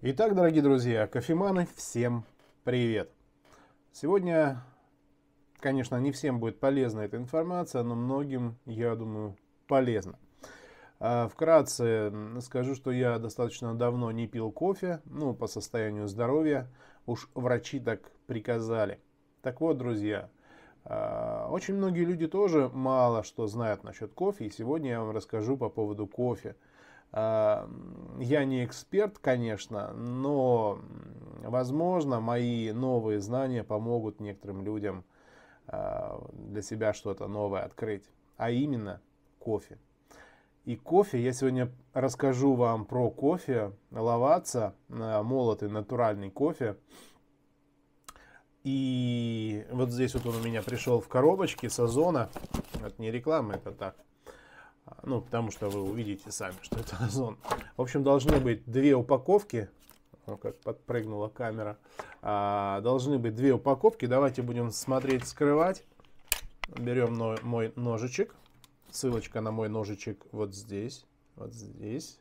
Итак, дорогие друзья, кофеманы, всем привет! Сегодня, конечно, не всем будет полезна эта информация, но многим, я думаю, полезна. А, вкратце скажу, что я достаточно давно не пил кофе, ну, по состоянию здоровья, уж врачи так приказали. Так вот, друзья, а, очень многие люди тоже мало что знают насчет кофе, и сегодня я вам расскажу по поводу кофе – Эм, я не эксперт, конечно, но, возможно, мои новые знания помогут некоторым людям э, для себя что-то новое открыть, а именно кофе. И кофе, я сегодня расскажу вам про кофе, ловаться, э, молотый натуральный кофе. И вот здесь вот он у меня пришел в коробочке с Озона. Это не реклама, это так. Ну, потому что вы увидите сами, что это озон. В общем, должны быть две упаковки. Ну, как подпрыгнула камера. А, должны быть две упаковки. Давайте будем смотреть, скрывать. Берем но, мой ножичек. Ссылочка на мой ножичек вот здесь. Вот здесь.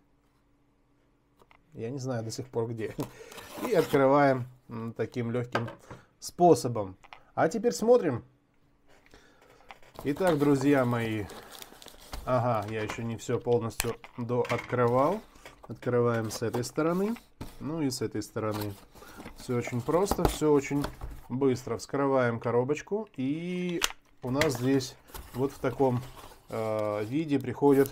Я не знаю до сих пор где. И открываем таким легким способом. А теперь смотрим. Итак, друзья мои, Ага, я еще не все полностью дооткрывал. Открываем с этой стороны. Ну и с этой стороны. Все очень просто, все очень быстро. Вскрываем коробочку. И у нас здесь вот в таком э, виде приходят...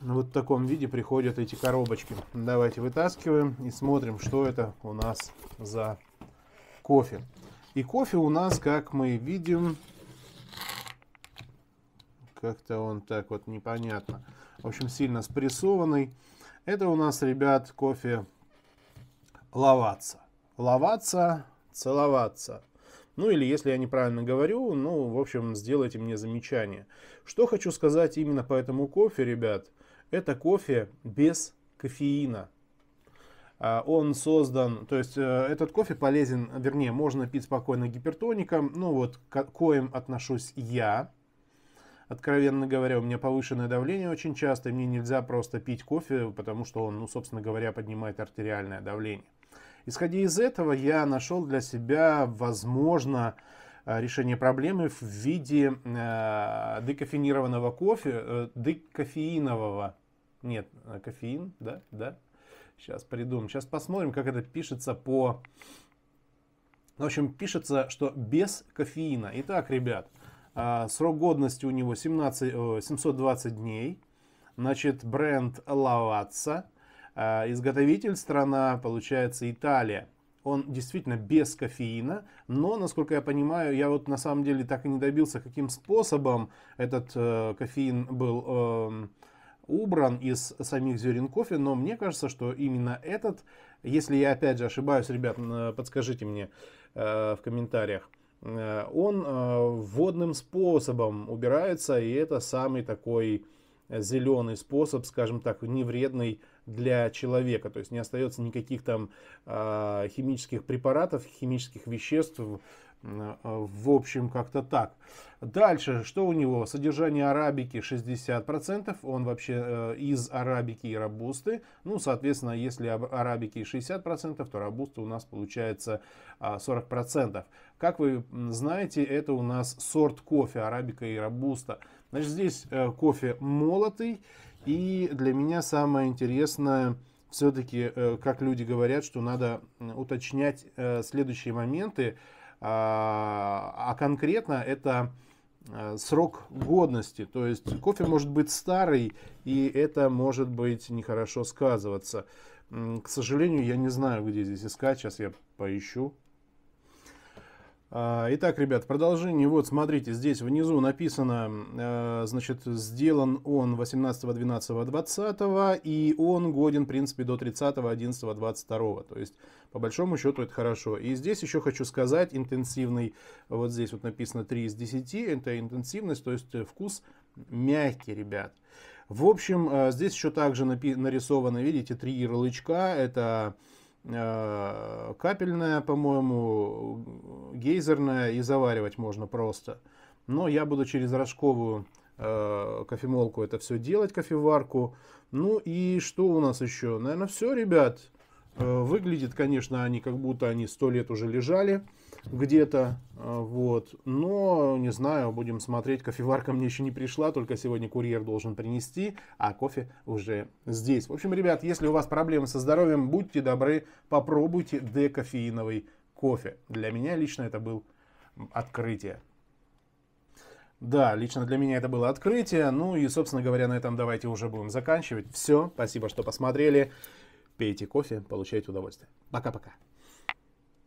Вот в таком виде приходят эти коробочки. Давайте вытаскиваем и смотрим, что это у нас за кофе. И кофе у нас, как мы видим, как-то он так вот непонятно. В общем, сильно спрессованный. Это у нас, ребят, кофе ловаться. Ловаться, целоваться. Ну или если я неправильно говорю, ну, в общем, сделайте мне замечание. Что хочу сказать именно по этому кофе, ребят, это кофе без кофеина. А, он создан, то есть э, этот кофе полезен, вернее, можно пить спокойно гипертоником, ну вот к коим отношусь я. Откровенно говоря, у меня повышенное давление очень часто, и мне нельзя просто пить кофе, потому что он, ну, собственно говоря, поднимает артериальное давление. Исходя из этого, я нашел для себя, возможно, э, решение проблемы в виде э, декофенированного кофе, э, декофеинового, нет, э, кофеин, да, да, сейчас придумаем, сейчас посмотрим, как это пишется по, в общем, пишется, что без кофеина. Итак, ребят, э, а, срок годности у него 17, 720 дней. Значит, бренд Lavazza. А, изготовитель страна, получается, Италия. Он действительно без кофеина, но, насколько я понимаю, я вот на самом деле так и не добился, каким способом этот э, кофеин был э, убран из самих зерен кофе, но мне кажется, что именно этот, если я опять же ошибаюсь, ребят, э, подскажите мне э, в комментариях, Э, он э, водным способом убирается, и это самый такой э, зеленый способ, скажем так, невредный для человека. То есть не остается никаких там а, химических препаратов, химических веществ, Э, в общем, как-то так. Дальше, что у него? Содержание арабики 60%, он вообще э, из арабики и робусты. Ну, соответственно, если арабики 60%, то робуста у нас получается 40%. А, как вы знаете, это у нас сорт кофе арабика и робуста. Значит, здесь э, кофе молотый. И для меня самое интересное все-таки, как люди говорят, что надо уточнять следующие моменты. А, а конкретно это э, срок годности. То есть кофе может быть старый, и это может быть нехорошо сказываться. К сожалению, я не знаю, где здесь искать. Сейчас я поищу. А, итак, ребят, продолжение. Вот, смотрите, здесь внизу написано, э, значит, сделан он 18, 12, 20, и он годен, в принципе, до 30, 11, 22. То есть, по большому счету, это хорошо. И здесь еще хочу сказать, интенсивный, вот здесь вот написано 3 из 10, это интенсивность, то есть э, вкус мягкий, ребят. В общем, э, здесь еще также нарисовано, видите, три ярлычка, это Э, капельная, по-моему, гейзерная, и заваривать можно просто. Но я буду через рожковую э, кофемолку это все делать, кофеварку. Ну и что у нас еще? Наверное, все, ребят. Э, выглядит, конечно, они как будто они сто лет уже лежали где-то, э, вот. Но, не знаю, будем смотреть. Кофеварка мне еще не пришла, только сегодня курьер должен принести, а кофе уже здесь. В общем, ребят, если у вас проблемы со здоровьем, будьте добры, попробуйте декофеиновый кофе. Для меня лично это был открытие. Да, лично для меня это было открытие. Ну и, собственно говоря, на этом давайте уже будем заканчивать. Все, спасибо, что посмотрели пейте кофе, получайте удовольствие. Пока-пока.